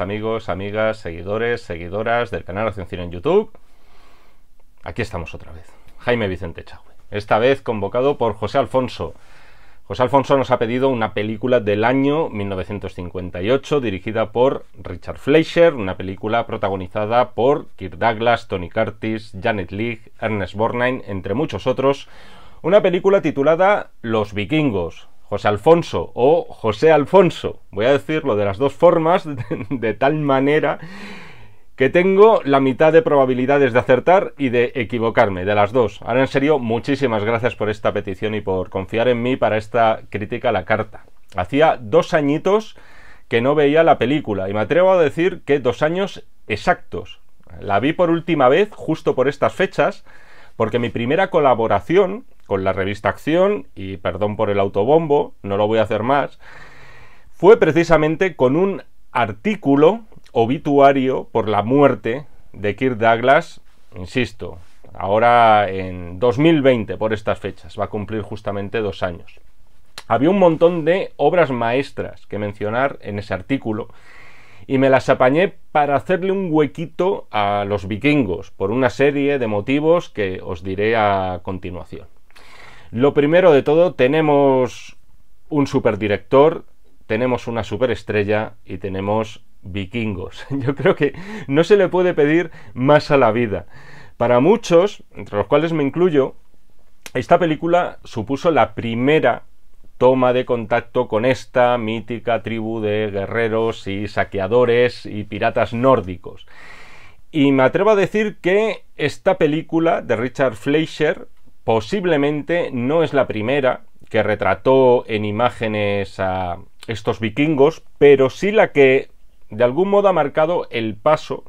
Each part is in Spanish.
amigos, amigas, seguidores, seguidoras del canal Acción Cine en YouTube. Aquí estamos otra vez. Jaime Vicente Chagüe. Esta vez convocado por José Alfonso. José Alfonso nos ha pedido una película del año 1958 dirigida por Richard Fleischer, una película protagonizada por Kirk Douglas, Tony Curtis, Janet Leigh, Ernest Borgnine, entre muchos otros. Una película titulada Los vikingos, José Alfonso o José Alfonso. Voy a decirlo de las dos formas, de, tal manera que tengo la mitad de probabilidades de acertar y de equivocarme, de las dos. Ahora en serio, muchísimas gracias por esta petición y por confiar en mí para esta crítica a la carta. Hacía dos añitos que no veía la película y me atrevo a decir que dos años exactos. La vi por última vez justo por estas fechas, porque mi primera colaboración con la revista Acción, y perdón por el autobombo, no lo voy a hacer más, fue precisamente con un artículo obituario por la muerte de Kirk Douglas, insisto, ahora en 2020, por estas fechas, va a cumplir justamente dos años. Había un montón de obras maestras que mencionar en ese artículo y me las apañé para hacerle un huequito a los vikingos por una serie de motivos que os diré a continuación. Lo primero de todo, tenemos un superdirector, tenemos una superestrella y tenemos vikingos. Yo creo que no se le puede pedir más a la vida. Para muchos, entre los cuales me incluyo, esta película supuso la primera toma de contacto con esta mítica tribu de guerreros y saqueadores y piratas nórdicos. Y me atrevo a decir que esta película de Richard Fleischer Posiblemente no es la primera que retrató en imágenes a estos vikingos, pero sí la que de algún modo ha marcado el paso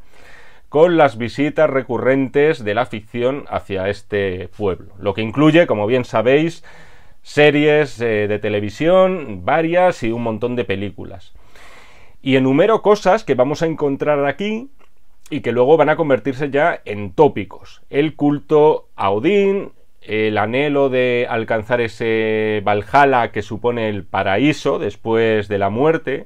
con las visitas recurrentes de la ficción hacia este pueblo, lo que incluye, como bien sabéis, series eh, de televisión, varias y un montón de películas. Y enumero cosas que vamos a encontrar aquí y que luego van a convertirse ya en tópicos. El culto a Odín, el anhelo de alcanzar ese Valhalla que supone el paraíso después de la muerte,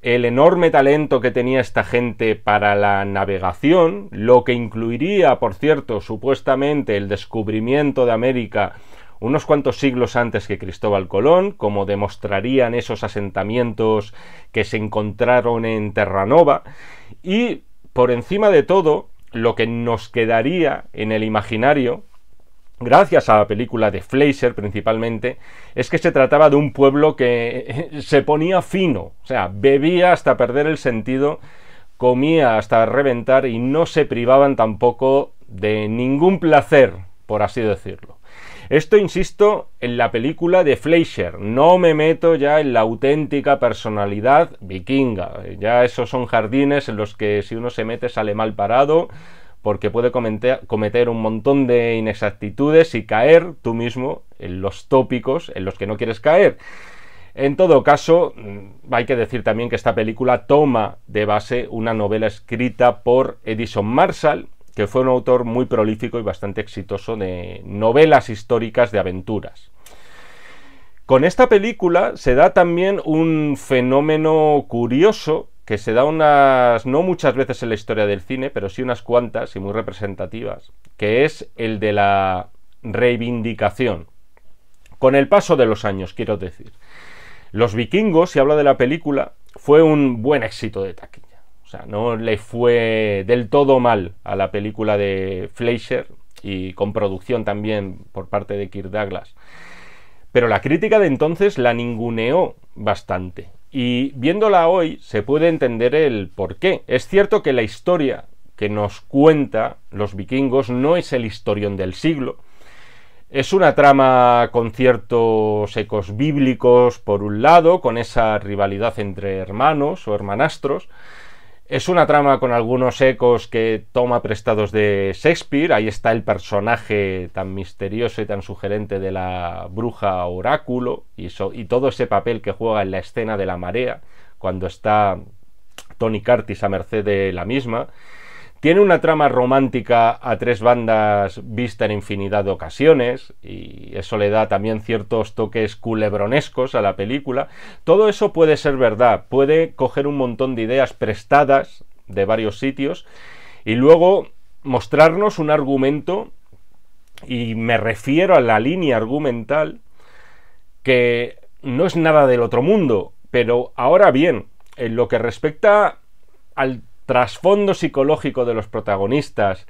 el enorme talento que tenía esta gente para la navegación, lo que incluiría, por cierto, supuestamente el descubrimiento de América unos cuantos siglos antes que Cristóbal Colón, como demostrarían esos asentamientos que se encontraron en Terranova, y por encima de todo, lo que nos quedaría en el imaginario gracias a la película de Fleischer principalmente, es que se trataba de un pueblo que eh, se ponía fino, o sea, bebía hasta perder el sentido, comía hasta reventar y no se privaban tampoco de ningún placer, por así decirlo. Esto, insisto, en la película de Fleischer. No me meto ya en la auténtica personalidad vikinga. Ya esos son jardines en los que si uno se mete sale mal parado porque puede cometer, un montón de inexactitudes y caer tú mismo en los tópicos en los que no quieres caer. En todo caso, mm, hay que decir también que esta película toma de base una novela escrita por Edison Marshall, que fue un autor muy prolífico y bastante exitoso de novelas históricas de aventuras. Con esta película se da también un fenómeno curioso que se da unas, no muchas veces en la historia del cine, pero sí unas cuantas y muy representativas, que es el de la reivindicación. Con el paso de los años, quiero decir. Los vikingos, si habla de la película, fue un buen éxito de taquilla. O sea, no le fue del todo mal a la película de Fleischer y con producción también por parte de Kirk Douglas. Pero la crítica de entonces la ninguneó bastante y viéndola hoy se puede entender el por qué. Es cierto que la historia que nos cuenta los vikingos no es el historión del siglo. Es una trama con ciertos ecos bíblicos, por un lado, con esa rivalidad entre hermanos o hermanastros, es una trama con algunos ecos que toma prestados de Shakespeare. Ahí está el personaje tan misterioso y tan sugerente de la bruja oráculo y, todo ese papel que juega en la escena de la marea, cuando está Tony Curtis a merced de la misma. Tiene una trama romántica a tres bandas vista en infinidad de ocasiones y eso le da también ciertos toques culebronescos a la película. Todo eso puede ser verdad, puede coger un montón de ideas prestadas de varios sitios y luego mostrarnos un argumento y me refiero a la línea argumental que no es nada del otro mundo, pero ahora bien, en lo que respecta al trasfondo psicológico de los protagonistas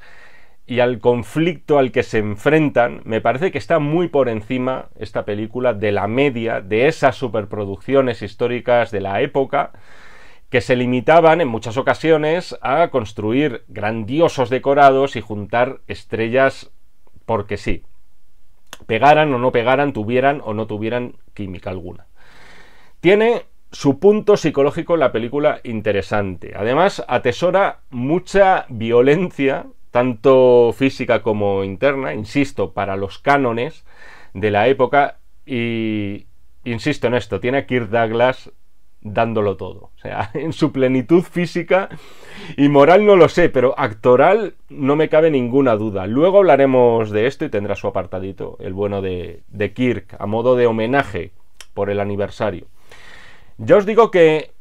y al conflicto al que se enfrentan, me parece que está muy por encima esta película de la media de esas superproducciones históricas de la época que se limitaban en muchas ocasiones a construir grandiosos decorados y juntar estrellas porque sí, pegaran o no pegaran, tuvieran o no tuvieran química alguna. Tiene su punto psicológico en la película interesante. Además, atesora mucha violencia, tanto física como interna, insisto, para los cánones de la época. Y insisto en esto, tiene a Kirk Douglas dándolo todo. O sea, en su plenitud física y moral no lo sé, pero actoral no me cabe ninguna duda. Luego hablaremos de esto y tendrá su apartadito, el bueno de Kirk, a modo de homenaje por el aniversario. Ya os digo que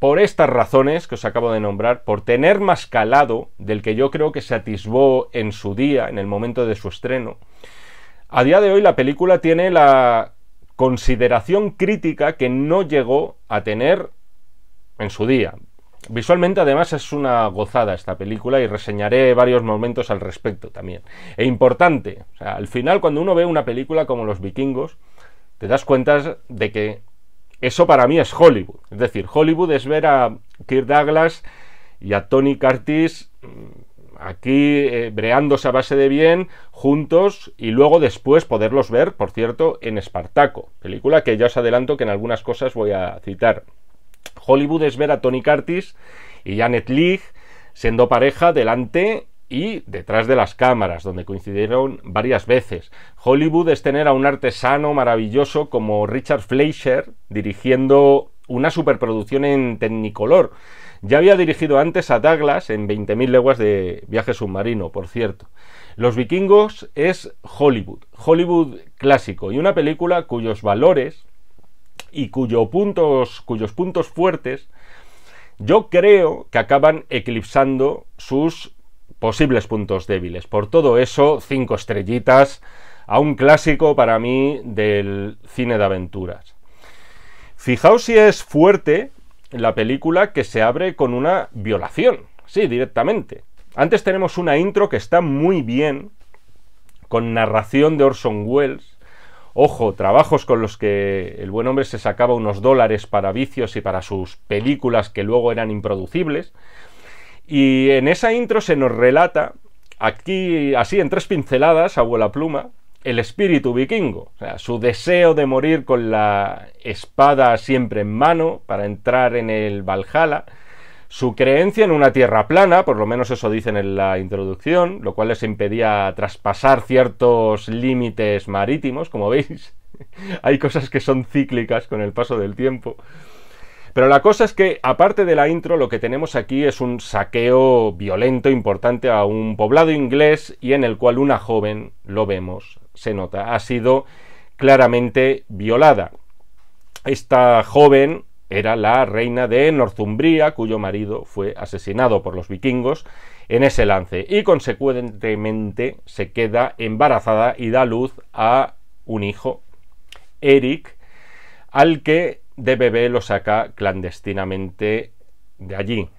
por estas razones que os acabo de nombrar, por tener más calado del que yo creo que se atisbó en su día, en el momento de su estreno, a día de hoy la película tiene la consideración crítica que no llegó a tener en su día. Visualmente además es una gozada esta película y reseñaré varios momentos al respecto también. E importante, al final cuando uno ve una película como Los vikingos, te das cuenta de que eso para mí es Hollywood. Es decir, Hollywood es ver a Kirk Douglas y a Tony Curtis mm, aquí eh, breándose a base de bien juntos y luego después poderlos ver, por cierto, en Espartaco, película que ya os adelanto que en algunas cosas voy a citar. Hollywood es ver a Tony Curtis y Janet Leigh siendo pareja delante y detrás de las cámaras, donde coincidieron varias veces. Hollywood es tener a un artesano maravilloso como Richard Fleischer dirigiendo una superproducción en Technicolor. Ya había dirigido antes a Douglas en 20.000 leguas de viaje submarino, por cierto. Los vikingos es Hollywood, Hollywood clásico, y una película cuyos valores y cuyo puntos, cuyos puntos fuertes yo creo que acaban eclipsando sus posibles puntos débiles. Por todo eso, cinco estrellitas a un clásico para mí del cine de aventuras. Fijaos si es fuerte la película que se abre con una violación, sí, directamente. Antes tenemos una intro que está muy bien, con narración de Orson Welles. Ojo, trabajos con los que el buen hombre se sacaba unos dólares para vicios y para sus películas que luego eran improducibles. Y en esa intro se nos relata, aquí, así en tres pinceladas, abuela pluma, el espíritu vikingo, o sea, su deseo de morir con la espada siempre en mano para entrar en el Valhalla, su creencia en una tierra plana, por lo menos eso dicen en la introducción, lo cual les impedía traspasar ciertos límites marítimos, como veis, hay cosas que son cíclicas con el paso del tiempo. Pero la cosa es que, aparte de la intro, lo que tenemos aquí es un saqueo violento importante a un poblado inglés y en el cual una joven, lo vemos, se nota, ha sido claramente violada. Esta joven era la reina de Northumbria, cuyo marido fue asesinado por los vikingos en ese lance, y consecuentemente se queda embarazada y da luz a un hijo, Eric, al que de bebé lo saca clandestinamente de allí.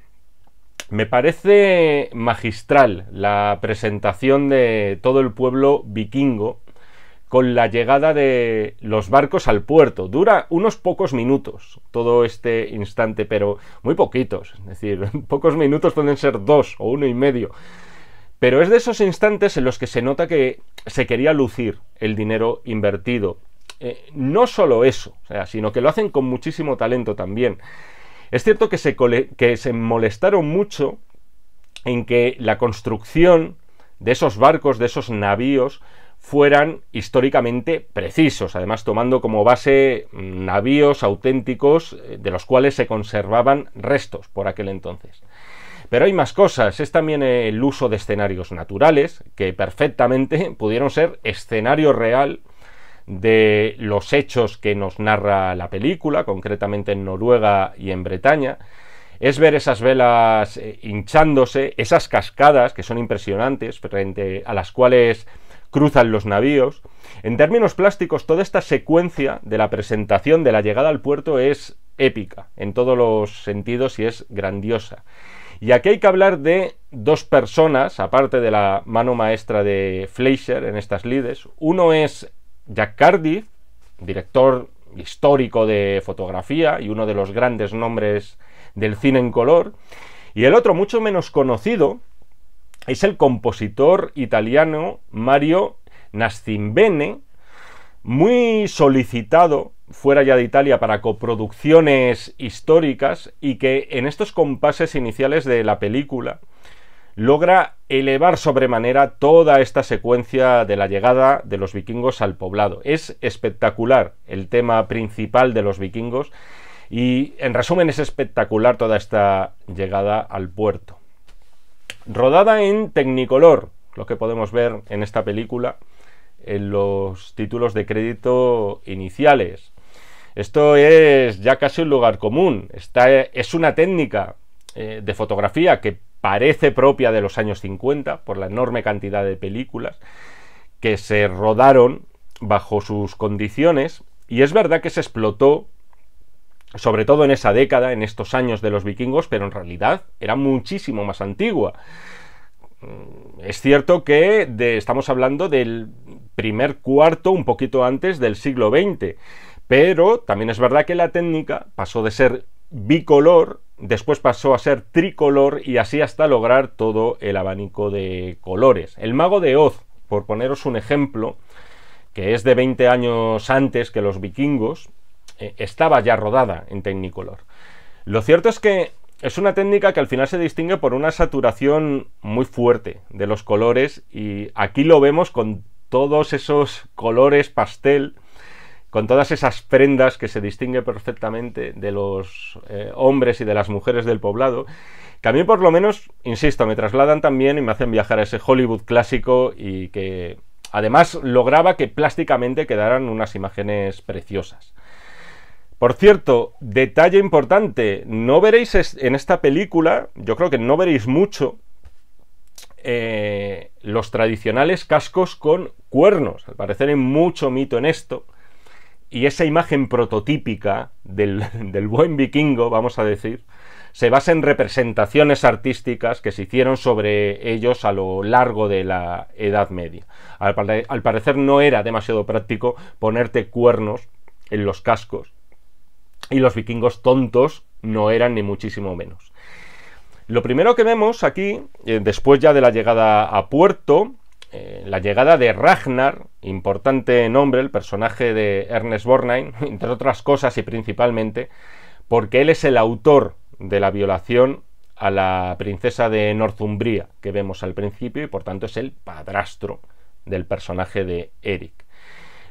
Me parece magistral la presentación de todo el pueblo vikingo con la llegada de los barcos al puerto. Dura unos pocos minutos todo este instante, pero muy poquitos. Es decir, pocos minutos pueden ser dos o uno y medio. Pero es de esos instantes en los que se nota que se quería lucir el dinero invertido. Eh, no solo eso, sino que lo hacen con muchísimo talento también. Es cierto que se, que se molestaron mucho en que la construcción de esos barcos, de esos navíos, fueran históricamente precisos, además tomando como base mm, navíos auténticos eh, de los cuales se conservaban restos por aquel entonces. Pero hay más cosas, es también eh, el uso de escenarios naturales, que perfectamente pudieron ser escenario real de los hechos que nos narra la película, concretamente en Noruega y en Bretaña, es ver esas velas eh, hinchándose, esas cascadas que son impresionantes, frente a las cuales cruzan los navíos. En términos plásticos, toda esta secuencia de la presentación de la llegada al puerto es épica, en todos los sentidos y es grandiosa. Y aquí hay que hablar de dos personas, aparte de la mano maestra de Fleischer en estas lides. Uno es Jack Cardiff, director histórico de fotografía y uno de los grandes nombres del cine en color. Y el otro, mucho menos conocido, es el compositor italiano Mario Nascimbene, muy solicitado fuera ya de Italia para coproducciones históricas y que en estos compases iniciales de la película logra elevar sobremanera toda esta secuencia de la llegada de los vikingos al poblado. Es espectacular el tema principal de los vikingos y en resumen es espectacular toda esta llegada al puerto. Rodada en tecnicolor, lo que podemos ver en esta película en los títulos de crédito iniciales. Esto es ya casi un lugar común. es una técnica eh, de fotografía que parece propia de los años 50 por la enorme cantidad de películas que se rodaron bajo sus condiciones y es verdad que se explotó sobre todo en esa década, en estos años de los vikingos, pero en realidad era muchísimo más antigua. Mm, es cierto que estamos hablando del primer cuarto, un poquito antes del siglo XX, pero también es verdad que la técnica pasó de ser bicolor después pasó a ser tricolor y así hasta lograr todo el abanico de colores. El mago de Oz, por poneros un ejemplo, que es de 20 años antes que los vikingos, eh, estaba ya rodada en Tecnicolor. Lo cierto es que es una técnica que al final se distingue por una saturación muy fuerte de los colores y aquí lo vemos con todos esos colores pastel con todas esas prendas que se distingue perfectamente de los eh, hombres y de las mujeres del poblado, que a mí por lo menos, insisto, me trasladan también y me hacen viajar a ese Hollywood clásico y que además lograba que plásticamente quedaran unas imágenes preciosas. Por cierto, detalle importante, no veréis en esta película, yo creo que no veréis mucho, eh, los tradicionales cascos con cuernos. Al parecer hay mucho mito en esto. Y esa imagen prototípica del, buen vikingo, vamos a decir, se basa en representaciones artísticas que se hicieron sobre ellos a lo largo de la Edad Media. Al, parecer no era demasiado práctico ponerte cuernos en los cascos y los vikingos tontos no eran ni muchísimo menos. Lo primero que vemos aquí, eh, después ya de la llegada a puerto, eh, la llegada de Ragnar, importante nombre, el personaje de Ernest Bornheim, entre otras cosas y principalmente porque él es el autor de la violación a la princesa de Northumbria que vemos al principio y por tanto es el padrastro del personaje de Eric.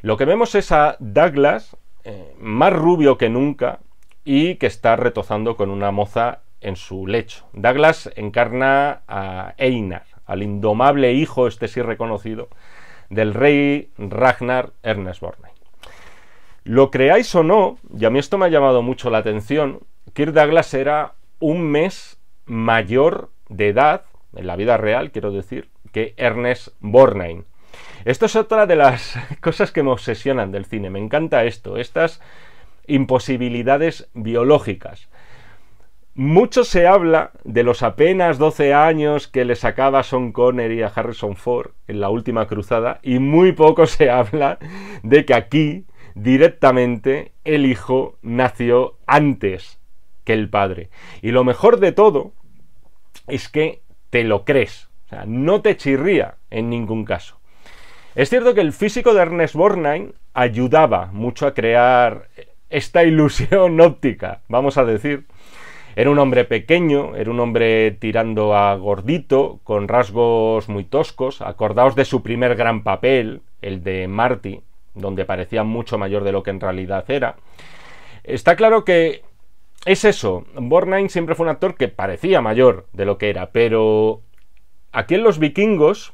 Lo que vemos es a Douglas eh, más rubio que nunca y que está retozando con una moza en su lecho. Douglas encarna a Einar, al indomable hijo, este sí reconocido, del rey Ragnar Ernest bornein Lo creáis o no, y a mí esto me ha llamado mucho la atención, Kirk Douglas era un mes mayor de edad, en la vida real quiero decir, que Ernest bornein Esto es otra de las cosas que me obsesionan del cine, me encanta esto, estas imposibilidades biológicas. Mucho se habla de los apenas 12 años que le sacaba Sean Connery a Harrison Ford en la última cruzada y muy poco se habla de que aquí directamente el hijo nació antes que el padre. Y lo mejor de todo es que te lo crees, o sea, no te chirría en ningún caso. Es cierto que el físico de Ernest Borgnine ayudaba mucho a crear esta ilusión óptica, vamos a decir, era un hombre pequeño, era un hombre tirando a gordito, con rasgos muy toscos. Acordaos de su primer gran papel, el de Marty, donde parecía mucho mayor de lo que en realidad era. Está claro que es eso. Bornheim siempre fue un actor que parecía mayor de lo que era, pero aquí en Los Vikingos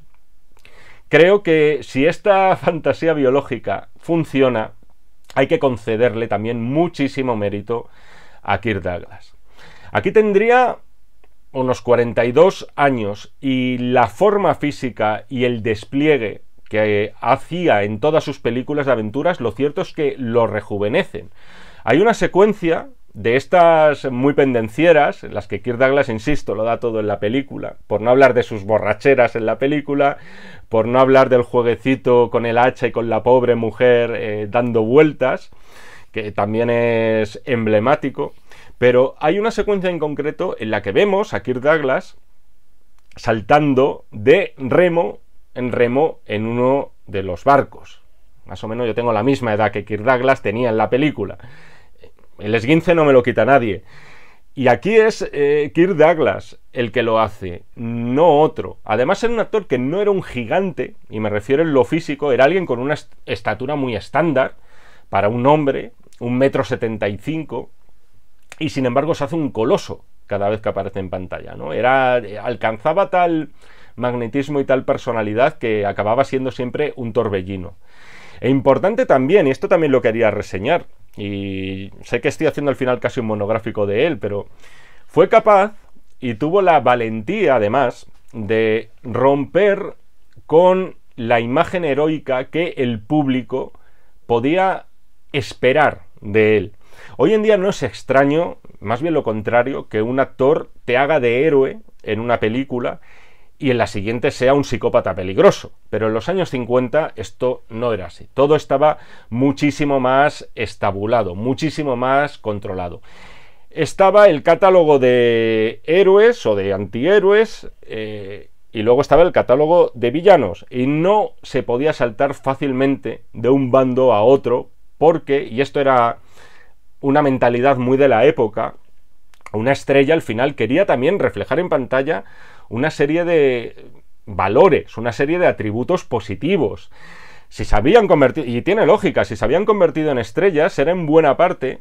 creo que si esta fantasía biológica funciona, hay que concederle también muchísimo mérito a Kirk Douglas. Aquí tendría unos 42 años y la forma física y el despliegue que hacía en todas sus películas de aventuras, lo cierto es que lo rejuvenecen. Hay una secuencia de estas muy pendencieras, en las que Kirk Douglas, insisto, lo da todo en la película, por no hablar de sus borracheras en la película, por no hablar del jueguecito con el hacha y con la pobre mujer eh, dando vueltas, que también es emblemático. Pero hay una secuencia en concreto en la que vemos a Kirk Douglas saltando de remo en remo en uno de los barcos. Más o menos yo tengo la misma edad que Kirk Douglas tenía en la película. El esguince no me lo quita nadie. Y aquí es eh, Kirk Douglas el que lo hace, no otro. Además era un actor que no era un gigante, y me refiero en lo físico, era alguien con una estatura muy estándar para un hombre, un metro setenta y cinco, y sin embargo se hace un coloso cada vez que aparece en pantalla, ¿no? Era, eh, alcanzaba tal magnetismo y tal personalidad que acababa siendo siempre un torbellino. E importante también, y esto también lo quería reseñar, y sé que estoy haciendo al final casi un monográfico de él, pero fue capaz y tuvo la valentía, además, de romper con la imagen heroica que el público podía esperar de él. Hoy en día no es extraño, más bien lo contrario, que un actor te haga de héroe en una película y en la siguiente sea un psicópata peligroso. Pero en los años 50 esto no era así. Todo estaba muchísimo más estabulado, muchísimo más controlado. Estaba el catálogo de héroes o de antihéroes eh, y luego estaba el catálogo de villanos. Y no se podía saltar fácilmente de un bando a otro porque, y esto era una mentalidad muy de la época, una estrella al final quería también reflejar en pantalla una serie de valores, una serie de atributos positivos. Si se habían convertido, y tiene lógica, si se habían convertido en estrellas, era en buena parte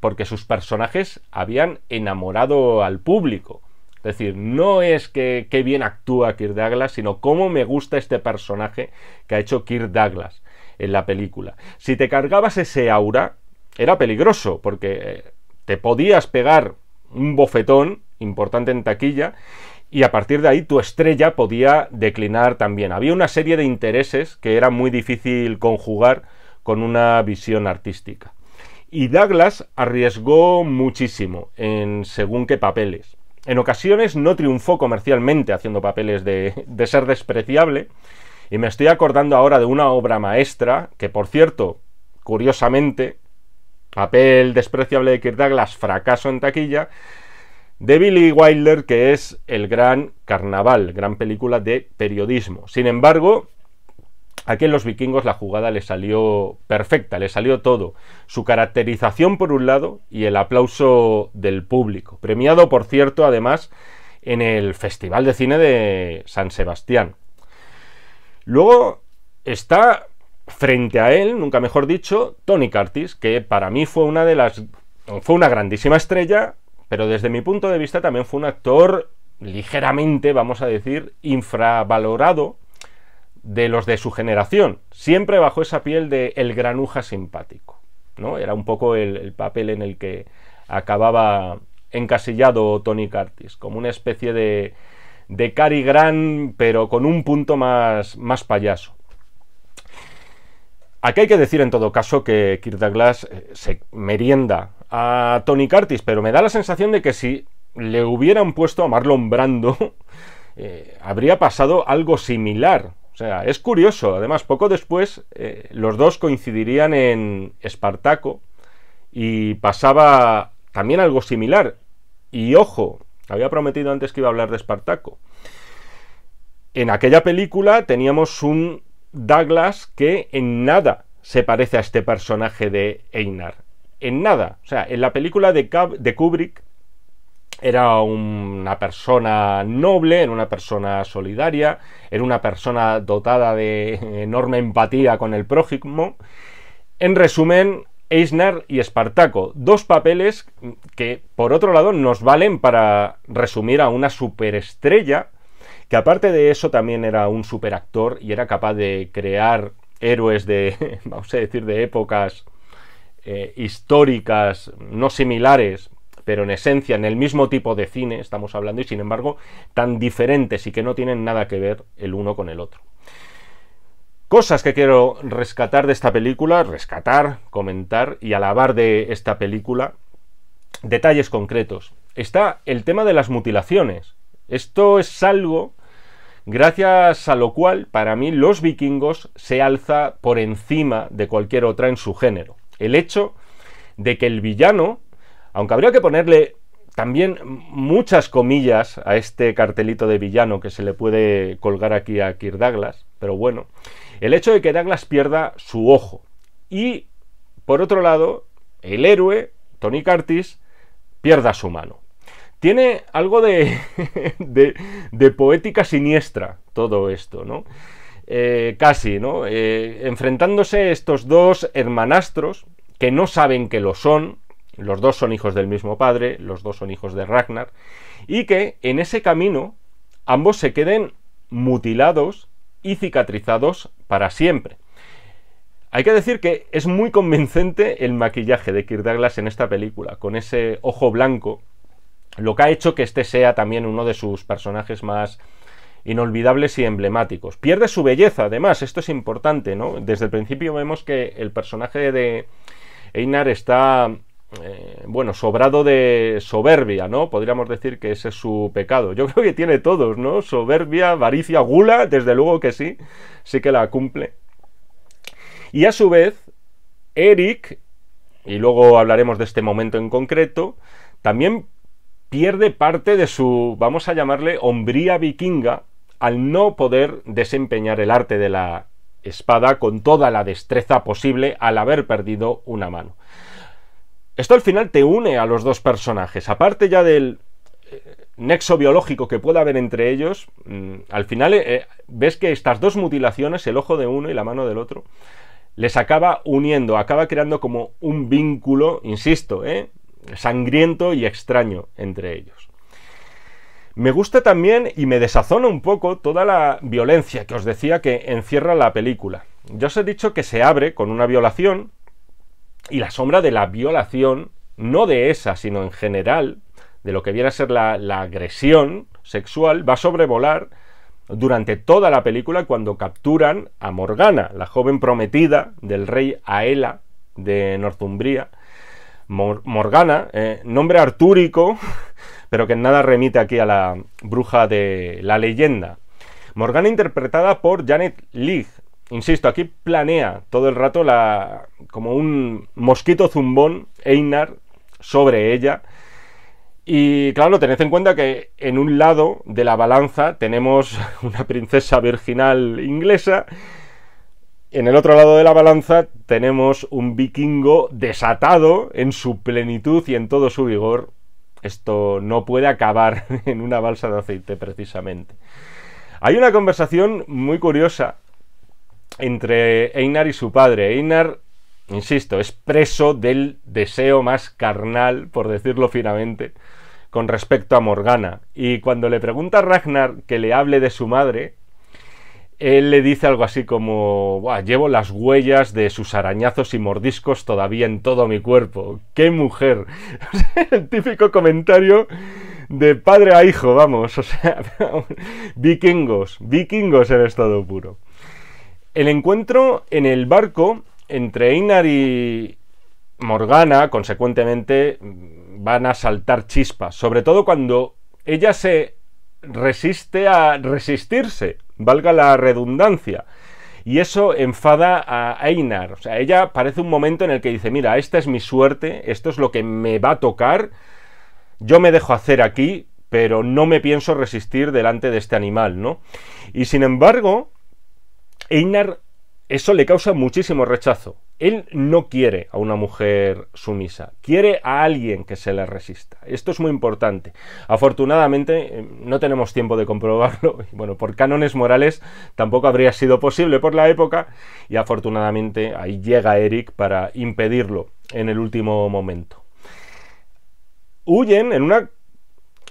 porque sus personajes habían enamorado al público. Es decir, no es que, qué bien actúa Kirk Douglas, sino cómo me gusta este personaje que ha hecho Kirk Douglas en la película. Si te cargabas ese aura, era peligroso, porque eh, te podías pegar un bofetón importante en taquilla y a partir de ahí tu estrella podía declinar también. Había una serie de intereses que era muy difícil conjugar con una visión artística. Y Douglas arriesgó muchísimo en según qué papeles. En ocasiones no triunfó comercialmente haciendo papeles de, de ser despreciable. Y me estoy acordando ahora de una obra maestra que, por cierto, curiosamente, Papel despreciable de Kirk Douglas, fracaso en taquilla. De Billy Wilder, que es el gran carnaval, gran película de periodismo. Sin embargo, Aquí en los vikingos la jugada le salió perfecta, le salió todo. Su caracterización por un lado y el aplauso del público. Premiado, por cierto, además en el Festival de Cine de San Sebastián. Luego está frente a él, nunca mejor dicho, Tony Curtis, que para mí fue una de las. fue una grandísima estrella, pero desde mi punto de vista también fue un actor ligeramente, vamos a decir, infravalorado de los de su generación, siempre bajo esa piel de el granuja simpático, ¿no? Era un poco el, papel en el que acababa encasillado Tony Curtis, como una especie de, de Cary Grant, pero con un punto más, más payaso. Aquí hay que decir en todo caso que Kirk Douglas eh, se merienda a Tony Curtis, pero me da la sensación de que si le hubieran puesto a Marlon Brando, eh, habría pasado algo similar. O sea, es curioso. Además, poco después eh, los dos coincidirían en Espartaco y pasaba también algo similar. Y ojo, había prometido antes que iba a hablar de Espartaco. En aquella película teníamos un Douglas que en nada se parece a este personaje de Einar. En nada. O sea, en la película de, de Kubrick era una persona noble, era una persona solidaria, era una persona dotada de enorme empatía con el prójimo. En resumen, Eisner y Espartaco, dos papeles que por otro lado nos valen para resumir a una superestrella aparte de eso también era un superactor y era capaz de crear héroes de, vamos a decir, de épocas eh, históricas, no similares, pero en esencia en el mismo tipo de cine estamos hablando y sin embargo tan diferentes y que no tienen nada que ver el uno con el otro. Cosas que quiero rescatar de esta película, rescatar, comentar y alabar de esta película, detalles concretos. Está el tema de las mutilaciones. Esto es algo gracias a lo cual para mí los vikingos se alza por encima de cualquier otra en su género. El hecho de que el villano, aunque habría que ponerle también muchas comillas a este cartelito de villano que se le puede colgar aquí a Kirk Douglas, pero bueno, el hecho de que Douglas pierda su ojo. Y, por otro lado, el héroe, Tony Curtis, pierda su mano. Tiene algo de, poética siniestra todo esto, ¿no? Eh, casi, ¿no? Eh, enfrentándose estos dos hermanastros que no saben que lo son, los dos son hijos del mismo padre, los dos son hijos de Ragnar, y que en ese camino ambos se queden mutilados y cicatrizados para siempre. Hay que decir que es muy convincente el maquillaje de Kirk Douglas en esta película, con ese ojo blanco lo que ha hecho que este sea también uno de sus personajes más inolvidables y emblemáticos. Pierde su belleza, además, esto es importante, ¿no? Desde el principio vemos que el personaje de Einar está, eh, bueno, sobrado de soberbia, ¿no? Podríamos decir que ese es su pecado. Yo creo que tiene todos, ¿no? Soberbia, avaricia, gula, desde luego que sí, sí que la cumple. Y a su vez, Eric, y luego hablaremos de este momento en concreto, también pierde parte de su, vamos a llamarle, hombría vikinga al no poder desempeñar el arte de la espada con toda la destreza posible al haber perdido una mano. Esto al final te une a los dos personajes, aparte ya del eh, nexo biológico que pueda haber entre ellos, mm, al final eh, ves que estas dos mutilaciones, el ojo de uno y la mano del otro, les acaba uniendo, acaba creando como un vínculo, insisto, ¿eh? sangriento y extraño entre ellos. Me gusta también y me desazona un poco toda la violencia que os decía que encierra la película. Yo os he dicho que se abre con una violación y la sombra de la violación, no de esa, sino en general, de lo que viene a ser la, la agresión sexual, va a sobrevolar durante toda la película cuando capturan a Morgana, la joven prometida del rey Aela de Northumbria, Morgana, eh, nombre artúrico, pero que en nada remite aquí a la bruja de la leyenda. Morgana interpretada por Janet Leigh. Insisto, aquí planea todo el rato la, como un mosquito zumbón, Einar, sobre ella. Y claro, tened en cuenta que en un lado de la balanza tenemos una princesa virginal inglesa en el otro lado de la balanza tenemos un vikingo desatado en su plenitud y en todo su vigor. Esto no puede acabar en una balsa de aceite precisamente. Hay una conversación muy curiosa entre Einar y su padre. Einar, insisto, es preso del deseo más carnal, por decirlo finamente, con respecto a Morgana. Y cuando le pregunta a Ragnar que le hable de su madre, él le dice algo así como, llevo las huellas de sus arañazos y mordiscos todavía en todo mi cuerpo. ¡Qué mujer! el típico comentario de padre a hijo, vamos. O sea, vikingos, vikingos en estado puro. El encuentro en el barco entre Einar y Morgana, consecuentemente, van a saltar chispas, sobre todo cuando ella se resiste a resistirse, valga la redundancia. Y eso enfada a Einar. O sea, ella parece un momento en el que dice, mira, esta es mi suerte, esto es lo que me va a tocar, yo me dejo hacer aquí, pero no me pienso resistir delante de este animal, ¿no? Y sin embargo, Einar, eso le causa muchísimo rechazo. Él no quiere a una mujer sumisa, quiere a alguien que se le resista. Esto es muy importante. Afortunadamente, eh, no tenemos tiempo de comprobarlo. Bueno, por cánones morales tampoco habría sido posible por la época, y afortunadamente ahí llega Eric para impedirlo en el último momento. Huyen en una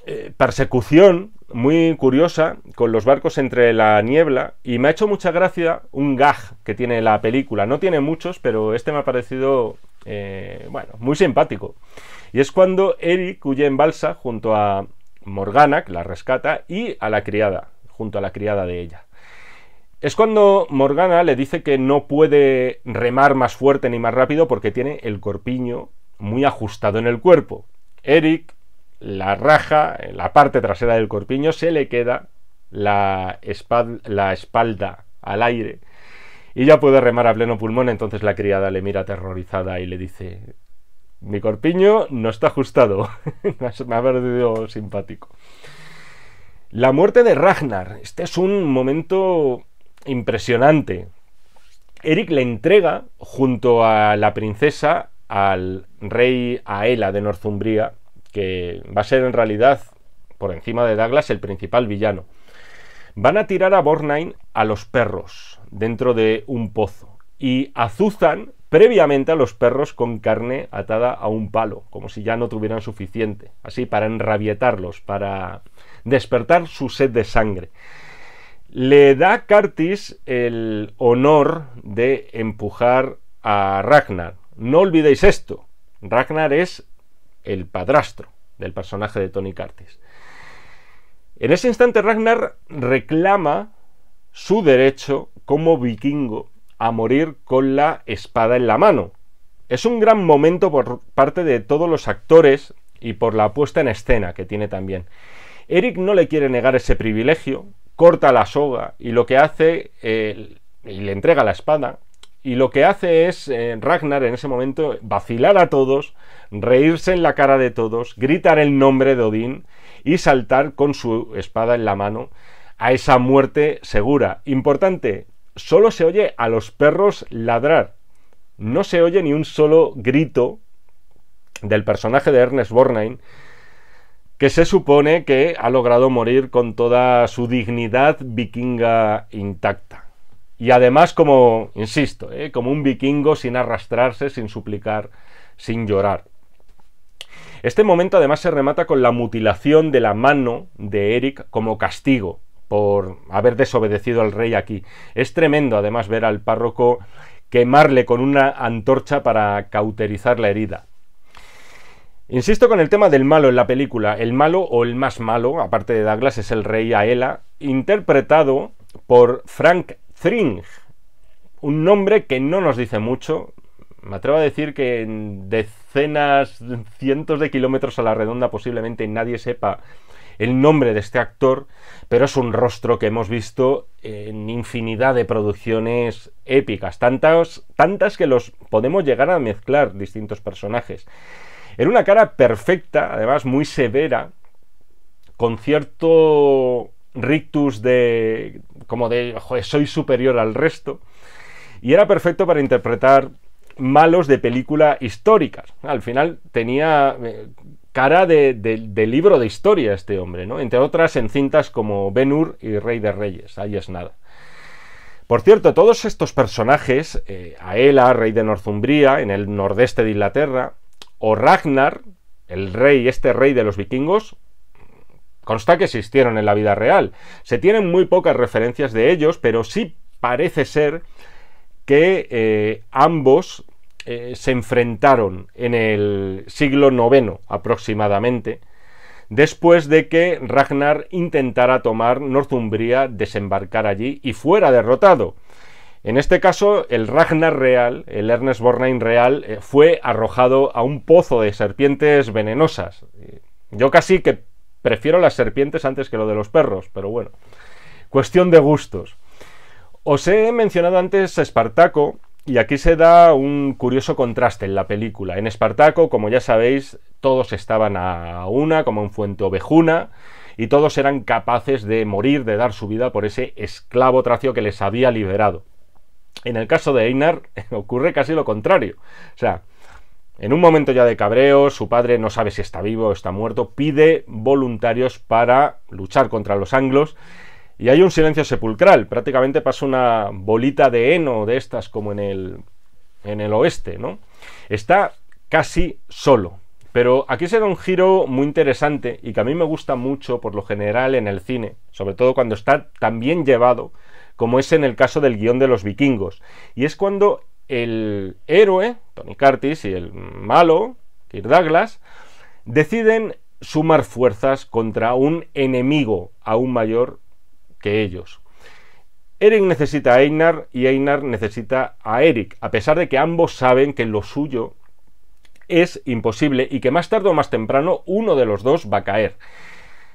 eh, persecución muy curiosa con los barcos entre la niebla y me ha hecho mucha gracia un gag que tiene la película. No tiene muchos, pero este me ha parecido, eh, bueno, muy simpático. Y es cuando Eric huye en balsa junto a Morgana, que la rescata, y a la criada, junto a la criada de ella. Es cuando Morgana le dice que no puede remar más fuerte ni más rápido porque tiene el corpiño muy ajustado en el cuerpo. Eric la raja, en la parte trasera del corpiño, se le queda la, espalda al aire y ya puede remar a pleno pulmón. Entonces la criada le mira aterrorizada y le dice: Mi corpiño no está ajustado. Me ha perdido simpático. La muerte de Ragnar. Este es un momento impresionante. Eric le entrega, junto a la princesa, al rey Aela de Northumbria, que va a ser en realidad, por encima de Douglas, el principal villano. Van a tirar a Bornein a los perros dentro de un pozo y azuzan previamente a los perros con carne atada a un palo, como si ya no tuvieran suficiente, así para enrabietarlos, para despertar su sed de sangre. Le da Cartis el honor de empujar a Ragnar. No olvidéis esto. Ragnar es el padrastro del personaje de Tony Curtis. En ese instante Ragnar reclama su derecho como vikingo a morir con la espada en la mano. Es un gran momento por parte de todos los actores y por la puesta en escena que tiene también. Eric no le quiere negar ese privilegio, corta la soga y lo que hace eh, y le entrega la espada y lo que hace es eh, Ragnar en ese momento vacilar a todos, reírse en la cara de todos, gritar el nombre de Odín y saltar con su espada en la mano a esa muerte segura. Importante, solo se oye a los perros ladrar. No se oye ni un solo grito del personaje de Ernest bornein que se supone que ha logrado morir con toda su dignidad vikinga intacta. Y además como, insisto, eh, como un vikingo sin arrastrarse, sin suplicar, sin llorar. Este momento además se remata con la mutilación de la mano de Eric como castigo por haber desobedecido al rey aquí. Es tremendo además ver al párroco quemarle con una antorcha para cauterizar la herida. Insisto con el tema del malo en la película. El malo o el más malo, aparte de Douglas, es el rey Aela, interpretado por Frank Thring, un nombre que no nos dice mucho. Me atrevo a decir que en decenas, cientos de kilómetros a la redonda posiblemente nadie sepa el nombre de este actor, pero es un rostro que hemos visto en infinidad de producciones épicas, tantas, tantas que los podemos llegar a mezclar distintos personajes. Era una cara perfecta, además muy severa, con cierto rictus de como de, soy superior al resto. Y era perfecto para interpretar malos de película históricas. Al final tenía eh, cara de, libro de historia este hombre, ¿no? Entre otras en cintas como Ben y Rey de Reyes. Ahí es nada. Por cierto, todos estos personajes, él eh, Aela, rey de Northumbria, en el nordeste de Inglaterra, o Ragnar, el rey, este rey de los vikingos, Consta que existieron en la vida real. Se tienen muy pocas referencias de ellos, pero sí parece ser que eh, ambos eh, se enfrentaron en el siglo IX aproximadamente, después de que Ragnar intentara tomar Northumbria, desembarcar allí y fuera derrotado. En este caso, el Ragnar real, el Ernest Bornein real, eh, fue arrojado a un pozo de serpientes venenosas. Yo casi que Prefiero las serpientes antes que lo de los perros, pero bueno. Cuestión de gustos. Os he mencionado antes a Espartaco, y aquí se da un curioso contraste en la película. En Espartaco, como ya sabéis, todos estaban a una, como en Fuente Ovejuna, y todos eran capaces de morir, de dar su vida por ese esclavo tracio que les había liberado. En el caso de Einar ocurre casi lo contrario. O sea, en un momento ya de cabreo, su padre no sabe si está vivo o está muerto, pide voluntarios para luchar contra los anglos y hay un silencio sepulcral, prácticamente pasa una bolita de heno de estas como en el, en el oeste, ¿no? Está casi solo. Pero aquí se da un giro muy interesante y que a mí me gusta mucho por lo general en el cine, sobre todo cuando está tan bien llevado como es en el caso del guión de los vikingos. Y es cuando el héroe, Tony Curtis, y el malo, Kirk Douglas, deciden sumar fuerzas contra un enemigo aún mayor que ellos. Eric necesita a Einar y Einar necesita a Eric, a pesar de que ambos saben que lo suyo es imposible y que más tarde o más temprano uno de los dos va a caer.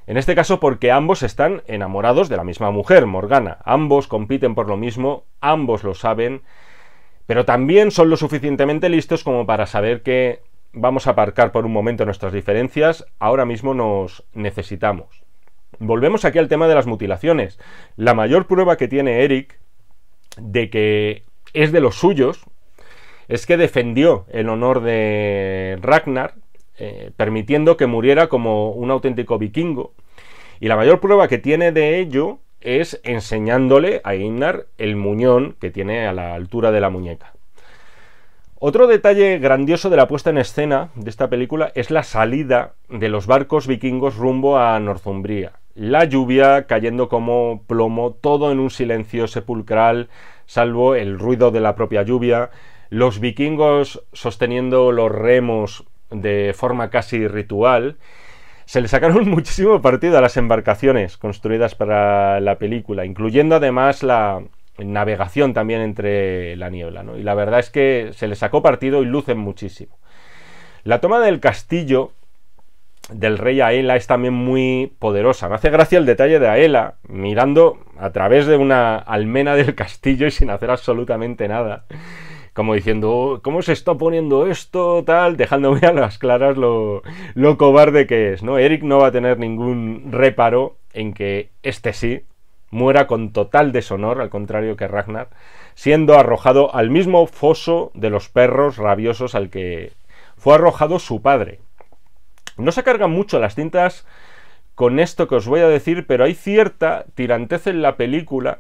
En este caso porque ambos están enamorados de la misma mujer, Morgana. Ambos compiten por lo mismo, ambos lo saben pero también son lo suficientemente listos como para saber que vamos a aparcar por un momento nuestras diferencias, ahora mismo nos necesitamos. Volvemos aquí al tema de las mutilaciones. La mayor prueba que tiene Eric de que es de los suyos es que defendió el honor de Ragnar, eh, permitiendo que muriera como un auténtico vikingo. Y la mayor prueba que tiene de ello es enseñándole a Ignar el muñón que tiene a la altura de la muñeca. Otro detalle grandioso de la puesta en escena de esta película es la salida de los barcos vikingos rumbo a Northumbria. La lluvia cayendo como plomo, todo en un silencio sepulcral, salvo el ruido de la propia lluvia, los vikingos sosteniendo los remos de forma casi ritual, se le sacaron muchísimo partido a las embarcaciones construidas para la película, incluyendo además la navegación también entre la niebla, ¿no? Y la verdad es que se le sacó partido y lucen muchísimo. La toma del castillo del rey Aela es también muy poderosa. Me hace gracia el detalle de Aela mirando a través de una almena del castillo y sin hacer absolutamente nada como diciendo, oh, ¿cómo se está poniendo esto? Tal, dejándome a las claras lo, lo cobarde que es, ¿no? Eric no va a tener ningún reparo en que este sí muera con total deshonor, al contrario que Ragnar, siendo arrojado al mismo foso de los perros rabiosos al que fue arrojado su padre. No se cargan mucho las tintas con esto que os voy a decir, pero hay cierta tirantez en la película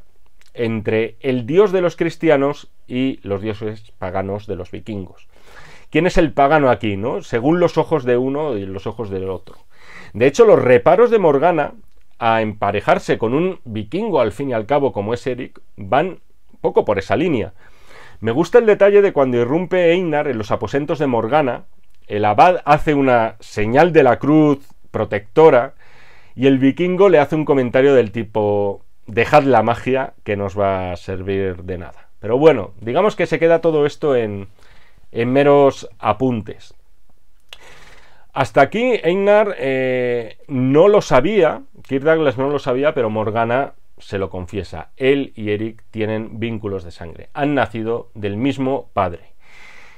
entre el dios de los cristianos y los dioses paganos de los vikingos. ¿Quién es el pagano aquí, no? Según los ojos de uno y los ojos del otro. De hecho, los reparos de Morgana a emparejarse con un vikingo al fin y al cabo como es Eric van poco por esa línea. Me gusta el detalle de cuando irrumpe Einar en los aposentos de Morgana, el abad hace una señal de la cruz protectora y el vikingo le hace un comentario del tipo dejad la magia que nos va a servir de nada. Pero bueno, digamos que se queda todo esto en, meros apuntes. Hasta aquí Einar eh, no lo sabía, Kirk Douglas no lo sabía, pero Morgana se lo confiesa. Él y Eric tienen vínculos de sangre, han nacido del mismo padre.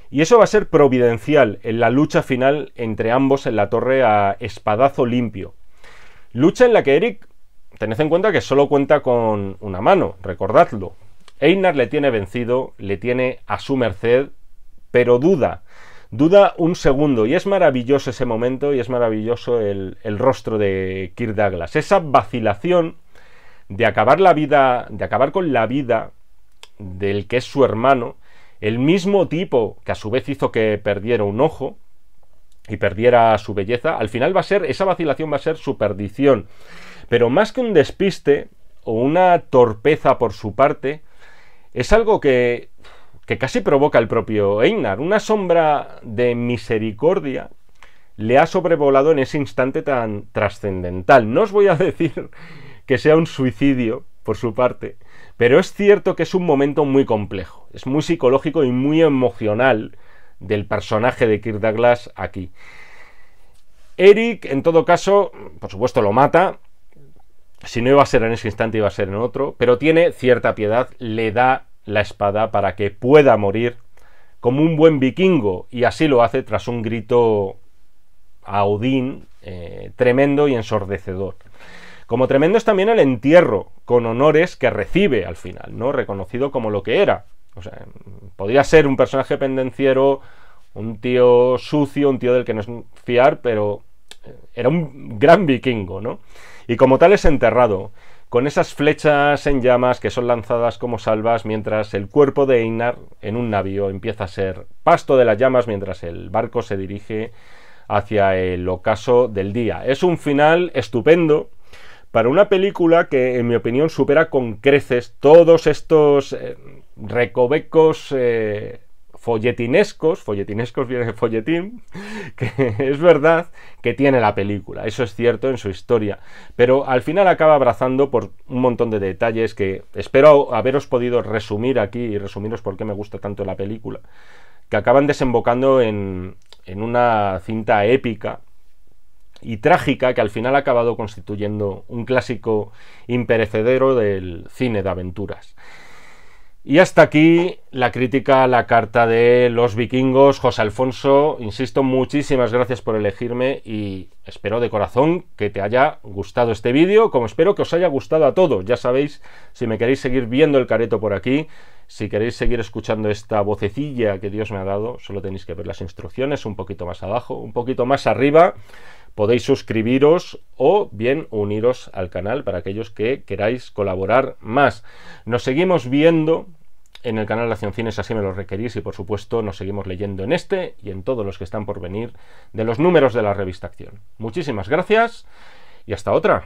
Y eso va a ser providencial en la lucha final entre ambos en la torre a espadazo limpio. Lucha en la que Eric tened en cuenta que solo cuenta con una mano, recordadlo. Einar le tiene vencido, le tiene a su merced, pero duda. Duda un segundo, y es maravilloso ese momento, y es maravilloso el, rostro de Kirk Douglas. Esa vacilación de acabar la vida, de acabar con la vida del que es su hermano, el mismo tipo que a su vez hizo que perdiera un ojo, y perdiera su belleza, al final va a ser, esa vacilación va a ser su perdición. Pero más que un despiste o una torpeza por su parte, es algo que, que casi provoca el propio Einar. Una sombra de misericordia le ha sobrevolado en ese instante tan trascendental. No os voy a decir que sea un suicidio por su parte, pero es cierto que es un momento muy complejo, es muy psicológico y muy emocional del personaje de Kirk Douglas aquí. Eric, en todo caso, por supuesto lo mata. Si no iba a ser en ese instante, iba a ser en otro. Pero tiene cierta piedad, le da la espada para que pueda morir como un buen vikingo. Y así lo hace tras un grito a Odín eh, tremendo y ensordecedor. Como tremendo es también el entierro, con honores que recibe al final, ¿no? Reconocido como lo que era, o sea, podría ser un personaje pendenciero, un tío sucio, un tío del que no es fiar, pero eh, era un gran vikingo, ¿no? Y como tal es enterrado, con esas flechas en llamas que son lanzadas como salvas mientras el cuerpo de Einar en un navío empieza a ser pasto de las llamas mientras el barco se dirige hacia el ocaso del día. Es un final estupendo para una película que, en mi opinión, supera con creces todos estos eh, recovecos eh, folletinescos, folletinescos viene de folletín, que es verdad que tiene la película, eso es cierto en su historia, pero al final acaba abrazando por un montón de detalles que espero haberos podido resumir aquí y resumiros por qué me gusta tanto la película, que acaban desembocando en una cinta épica y trágica que al final ha acabado constituyendo un clásico imperecedero del cine de aventuras. Y hasta aquí la crítica a la carta de los vikingos. José Alfonso, insisto, muchísimas gracias por elegirme y espero de corazón que te haya gustado este vídeo, como espero que os haya gustado a todos. Ya sabéis, si me queréis seguir viendo el careto por aquí, si queréis seguir escuchando esta vocecilla que Dios me ha dado, solo tenéis que ver las instrucciones un poquito más abajo, un poquito más arriba podéis suscribiros o bien uniros al canal para aquellos que queráis colaborar más. Nos seguimos viendo en el canal de Acción Cines, así me lo requerís, y por supuesto nos seguimos leyendo en este y en todos los que están por venir de los números de la revista Acción. Muchísimas gracias y hasta otra.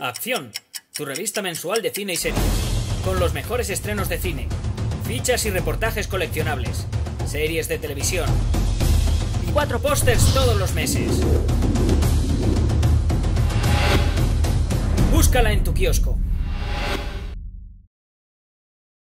Acción, tu revista mensual de cine y series, con los mejores estrenos de cine, fichas y reportajes coleccionables, series de televisión cuatro pósters todos los meses. Búscala en tu kiosco.